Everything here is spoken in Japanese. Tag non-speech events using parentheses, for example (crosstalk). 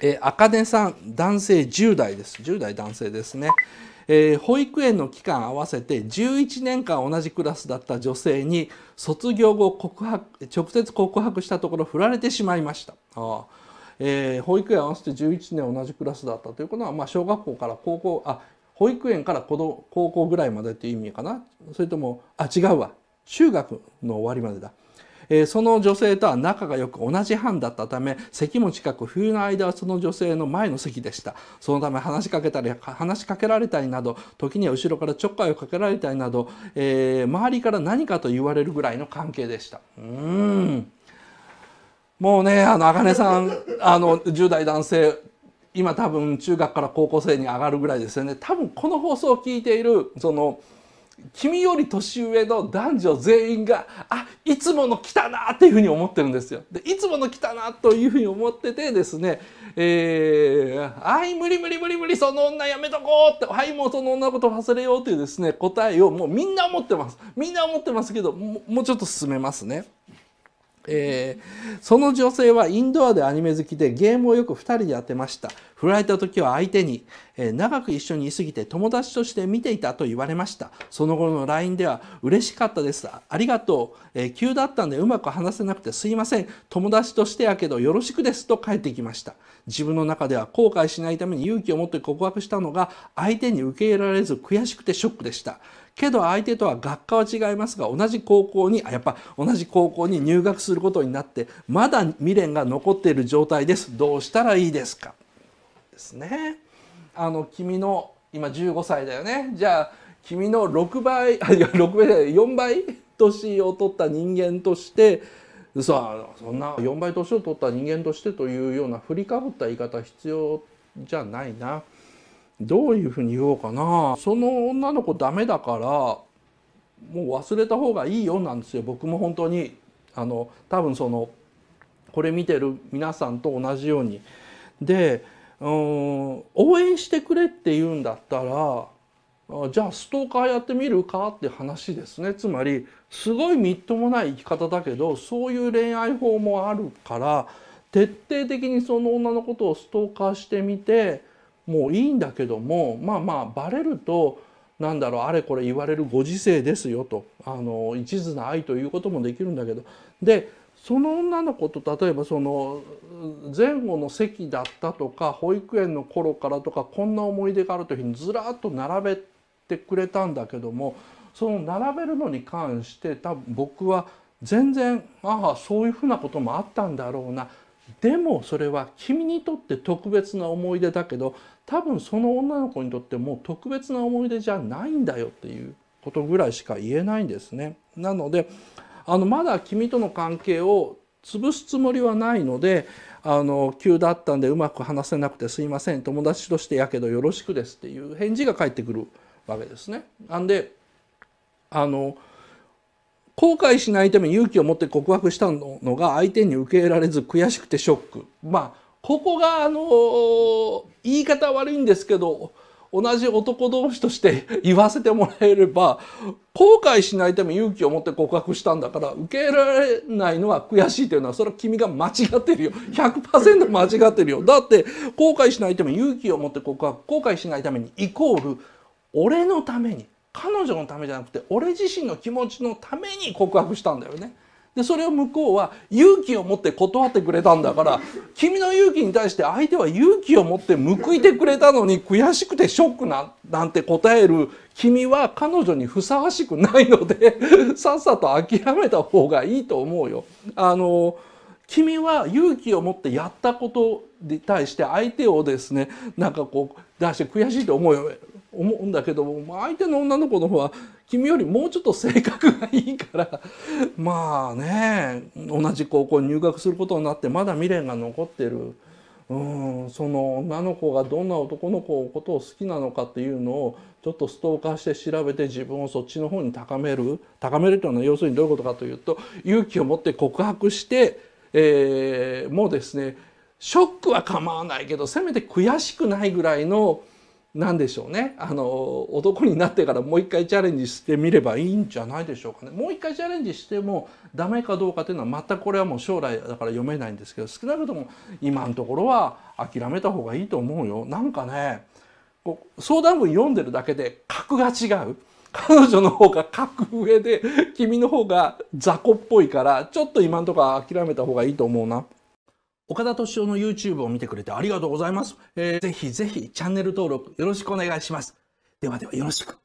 えー、根さん、男性10代です。10代男性ですね。えー、保育園の期間合わせて11年間同じクラスだった女性に卒業後告白直接告白したところ振られてしまいました。あえー、保育園合わせて11年同じクラスだったということは、まあ、小学校から高校あ保育園から高校ぐらいまでという意味かなそれともあ違うわ中学の終わりまでだえー、その女性とは仲が良く同じ班だったため席も近く冬の間はその女性の前の席でしたそのため話しかけたり話しかけられたりなど時には後ろからちょっかいをかけられたりなど、えー、周りから何かと言われるぐらいの関係でしたうーんもうねあの茜さん (laughs) あの10代男性今多分中学から高校生に上がるぐらいですよね多分この放送を聞いているその君より年上の男女全員があいつもの来たなっていうふうに思ってるんですよ。でいつもの来たなというふうに思っててですね「えー、あい無理無理無理無理その女やめとこう」って「はいもうその女のこと忘れよう」というですね答えをもうみんな思ってますみんな思ってますけどもうちょっと進めますね。えー、その女性はインドアでアニメ好きでゲームをよく2人でやってました振られた時は相手に、えー、長く一緒にいすぎて友達として見ていたと言われましたその後の LINE では嬉しかったですありがとう、えー、急だったんでうまく話せなくてすいません友達としてやけどよろしくですと返ってきました自分の中では後悔しないために勇気を持って告白したのが相手に受け入れられず悔しくてショックでしたけど相手とは学科は違いますが同じ高校にやっぱ同じ高校に入学することになってまだ未練が残っている状態ですどうしたらいいですかですね。あの君の今15歳だよねじゃあ君の6倍あいや6倍じゃない4倍年を取った人間としてさあそんな4倍年を取った人間としてというような振りかぶった言い方必要じゃないな。どういうふうに言おうかなその女の子ダメだからもう忘れた方がいいよなんですよ僕も本当にあの多分そのこれ見てる皆さんと同じように。でうん応援してくれって言うんだったらじゃあストーカーやってみるかって話ですねつまりすごいみっともない生き方だけどそういう恋愛法もあるから徹底的にその女のことをストーカーしてみてもういいんだけどもまあまあバレるとなんだろうあれこれ言われるご時世ですよとあの一途な愛ということもできるんだけどでその女の子と例えばその前後の席だったとか保育園の頃からとかこんな思い出があるというふうにずらっと並べてくれたんだけどもその並べるのに関して多分僕は全然ああそういうふうなこともあったんだろうなでもそれは君にとって特別な思い出だけど多分その女の子にとってもう特別な思い出じゃないんだよっていうことぐらいしか言えないんですね。なのであのまだ君との関係を潰すつもりはないのであの急だったんでうまく話せなくてすいません友達としてやけどよろしくですっていう返事が返ってくるわけですね。なんであの後悔しないために勇気を持って告白したのが相手に受け入れられず悔しくてショックまあここがあのー、言い方悪いんですけど同じ男同士として言わせてもらえれば後悔しないために勇気を持って告白したんだから受け入れられないのは悔しいというのはそれは君が間違ってるよ100%間違ってるよだって後悔しないために勇気を持って告白後悔しないためにイコール俺のために彼女のためじゃなくて俺自身の気持ちのために告白したんだよね。でそれを向こうは勇気を持って断ってくれたんだから君の勇気に対して相手は勇気を持って報いてくれたのに悔しくてショックななんて答える君は彼女にふさわしくないので (laughs) さっさと諦めた方がいいと思うよ。あの君は勇気を持ってやったことに対して相手をですねなんかこう出して悔しいと思うよ思うんだけども相手の女の子の方は君よりもうちょっと性格がいいから (laughs) まあね同じ高校に入学することになってまだ未練が残ってる。うんその女の子がどんな男の子のことを好きなのかっていうのをちょっとストーカーして調べて自分をそっちの方に高める高めるというのは要するにどういうことかというと勇気を持って告白して、えー、もうですねショックは構わないけどせめて悔しくないぐらいの何でしょうねあの男になってからもう一回チャレンジしてみればいいんじゃないでしょうかねもう一回チャレンジしてもダメかどうかというのは全くこれはもう将来だから読めないんですけど少なくとも今のところは諦めた方がいいと思うよなんかねこう相談文読んでるだけで格が違う。彼女の方が格上で君の方が雑魚っぽいからちょっと今んとこ諦めた方がいいと思うな。岡田敏夫の YouTube を見てくれてありがとうございます。えー、ぜひぜひチャンネル登録よろしくお願いします。ではではよろしく。